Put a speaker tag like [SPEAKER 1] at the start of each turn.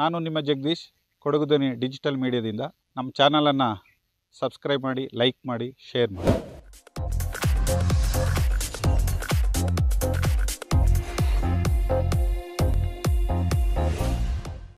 [SPEAKER 1] ನಾನು ನಿಮ್ಮ ಜಗದೀಶ್ ಕೊಡಗುದನಿ ಡಿಜಿಟಲ್ ಮೀಡಿಯಾದಿಂದ ನಮ್ಮ ಚಾನಲನ್ನು ಸಬ್ಸ್ಕ್ರೈಬ್ ಮಾಡಿ ಲೈಕ್ ಮಾಡಿ ಶೇರ್ ಮಾಡಿ